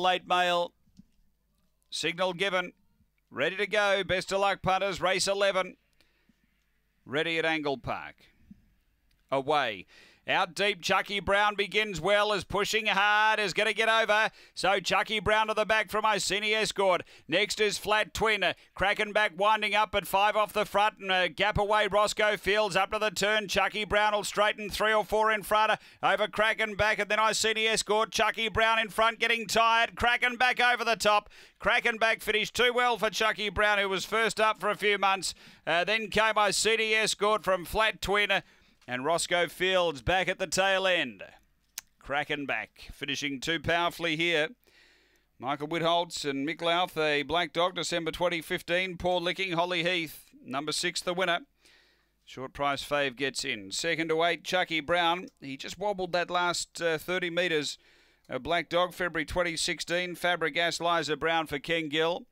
Late Mail. Signal given. Ready to go. Best of luck, punters. Race 11. Ready at Angle Park away. Out deep, Chucky Brown begins well, is pushing hard, is going to get over. So Chucky Brown to the back from Osini Escort. Next is Flat Twin. Kraken back winding up at five off the front and a gap away Roscoe Fields up to the turn. Chucky Brown will straighten three or four in front. Over Kraken back and then Osini Escort. Chucky Brown in front getting tired. Kraken back over the top. Kraken back finished too well for Chucky Brown who was first up for a few months. Uh, then came Osini Escort from Flat Twin. And Roscoe Fields back at the tail end. cracking back, finishing too powerfully here. Michael Whitholtz and Mick Louth, a black dog, December 2015. Paul Licking, Holly Heath, number six, the winner. Short price fave gets in. Second to eight, Chucky Brown. He just wobbled that last uh, 30 metres. A black dog, February 2016. Fabregas, Liza Brown for Ken Gill.